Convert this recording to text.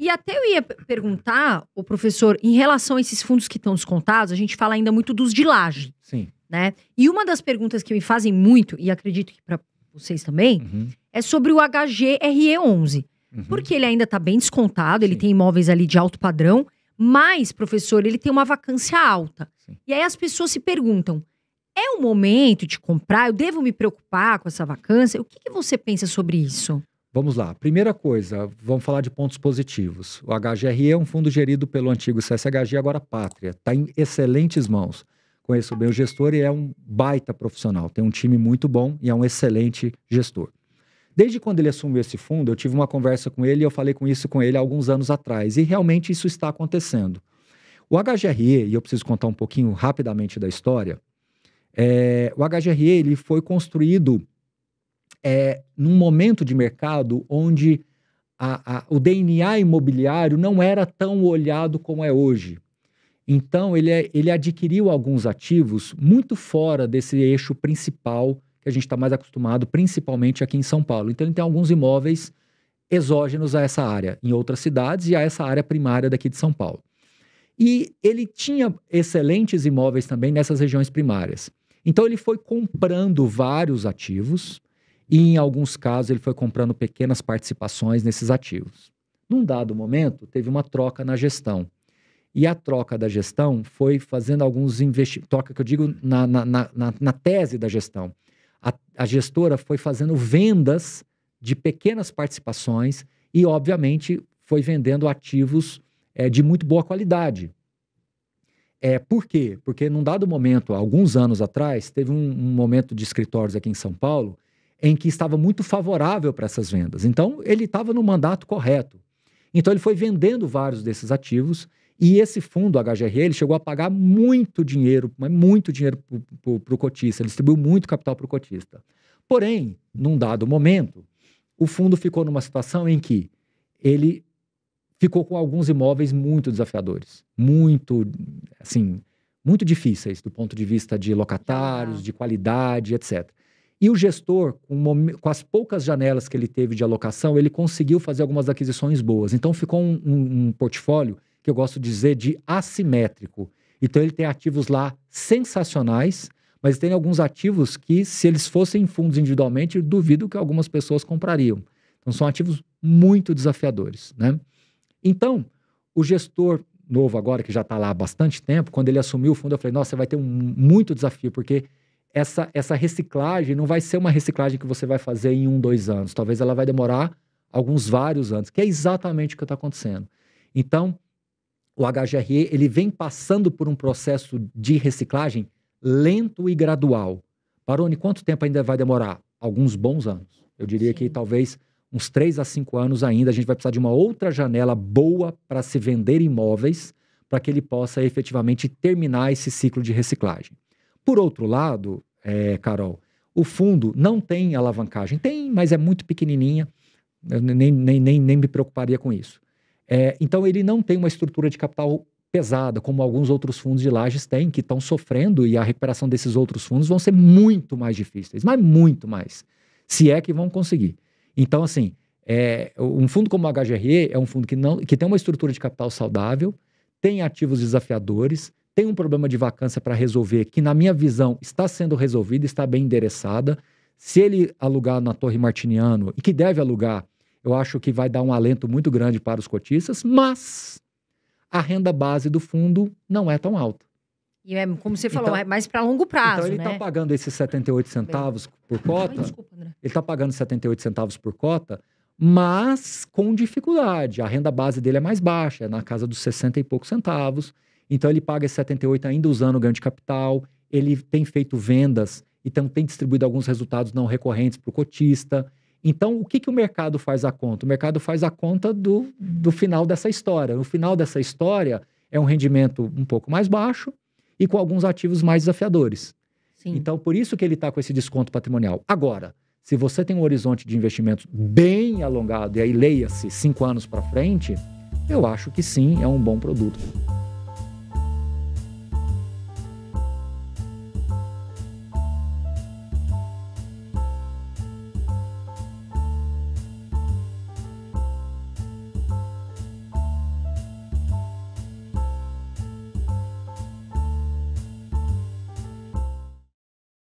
E até eu ia perguntar, o professor, em relação a esses fundos que estão descontados, a gente fala ainda muito dos de laje. Sim. Né? E uma das perguntas que me fazem muito, e acredito que para vocês também, uhum. é sobre o HGRE11. Uhum. Porque ele ainda está bem descontado, Sim. ele tem imóveis ali de alto padrão, mas, professor, ele tem uma vacância alta. Sim. E aí as pessoas se perguntam: é o momento de comprar? Eu devo me preocupar com essa vacância? O que, que você pensa sobre isso? Vamos lá. Primeira coisa, vamos falar de pontos positivos. O HGRE é um fundo gerido pelo antigo CSHG, agora Pátria. Está em excelentes mãos. Conheço bem o gestor e é um baita profissional. Tem um time muito bom e é um excelente gestor. Desde quando ele assumiu esse fundo, eu tive uma conversa com ele e eu falei com isso com ele há alguns anos atrás. E realmente isso está acontecendo. O HGRE, e eu preciso contar um pouquinho rapidamente da história, é, o HGRE ele foi construído é, num momento de mercado onde a, a, o DNA imobiliário não era tão olhado como é hoje. Então, ele, é, ele adquiriu alguns ativos muito fora desse eixo principal que a gente está mais acostumado, principalmente aqui em São Paulo. Então, ele tem alguns imóveis exógenos a essa área, em outras cidades e a essa área primária daqui de São Paulo. E ele tinha excelentes imóveis também nessas regiões primárias. Então, ele foi comprando vários ativos e em alguns casos ele foi comprando pequenas participações nesses ativos. Num dado momento, teve uma troca na gestão. E a troca da gestão foi fazendo alguns investimentos. Troca que eu digo na, na, na, na tese da gestão. A, a gestora foi fazendo vendas de pequenas participações e, obviamente, foi vendendo ativos é, de muito boa qualidade. É, por quê? Porque num dado momento, alguns anos atrás, teve um, um momento de escritórios aqui em São Paulo em que estava muito favorável para essas vendas. Então, ele estava no mandato correto. Então, ele foi vendendo vários desses ativos e esse fundo, o HGR, ele chegou a pagar muito dinheiro, muito dinheiro para o cotista, ele distribuiu muito capital para o cotista. Porém, num dado momento, o fundo ficou numa situação em que ele ficou com alguns imóveis muito desafiadores, muito, assim, muito difíceis do ponto de vista de locatários, de qualidade, etc. E o gestor, com, as poucas janelas que ele teve de alocação, ele conseguiu fazer algumas aquisições boas. Então ficou um, um, um portfólio que eu gosto de dizer de assimétrico. Então ele tem ativos lá sensacionais, mas tem alguns ativos que, se eles fossem fundos individualmente, duvido que algumas pessoas comprariam. Então são ativos muito desafiadores. Né? Então, o gestor novo agora, que já está lá há bastante tempo, quando ele assumiu o fundo, eu falei, nossa, vai ter um muito desafio, porque essa, essa reciclagem não vai ser uma reciclagem que você vai fazer em um, dois anos. Talvez ela vai demorar alguns vários anos, que é exatamente o que está acontecendo. Então, o HGRE ele vem passando por um processo de reciclagem lento e gradual. Baroni, quanto tempo ainda vai demorar? Alguns bons anos. Eu diria Sim. que talvez uns três a cinco anos ainda a gente vai precisar de uma outra janela boa para se vender imóveis, para que ele possa efetivamente terminar esse ciclo de reciclagem. Por outro lado, é, Carol, o fundo não tem alavancagem. Tem, mas é muito pequenininha. Eu nem, nem, nem, nem me preocuparia com isso. É, então, ele não tem uma estrutura de capital pesada, como alguns outros fundos de lajes têm, que estão sofrendo, e a recuperação desses outros fundos vão ser muito mais difíceis, mas muito mais, se é que vão conseguir. Então, assim, é, um fundo como o HGRE é um fundo que, não, que tem uma estrutura de capital saudável, tem ativos desafiadores, tem um problema de vacância para resolver, que na minha visão está sendo resolvida, está bem endereçada. Se ele alugar na Torre Martiniano, e que deve alugar, eu acho que vai dar um alento muito grande para os cotistas, mas a renda base do fundo não é tão alta. E é, como você falou, então, é mais para longo prazo. Então ele está né? pagando esses 78 centavos por cota. desculpa, André. Ele está pagando 78 centavos por cota, mas com dificuldade. A renda base dele é mais baixa, é na casa dos 60 e poucos centavos. Então ele paga esse 78 ainda usando o ganho de capital, ele tem feito vendas, então tem distribuído alguns resultados não recorrentes para o cotista. Então, o que, que o mercado faz a conta? O mercado faz a conta do, do final dessa história. No final dessa história, é um rendimento um pouco mais baixo e com alguns ativos mais desafiadores. Sim. Então, por isso que ele está com esse desconto patrimonial. Agora, se você tem um horizonte de investimentos bem alongado, e aí leia-se cinco anos para frente, eu acho que sim, é um bom produto.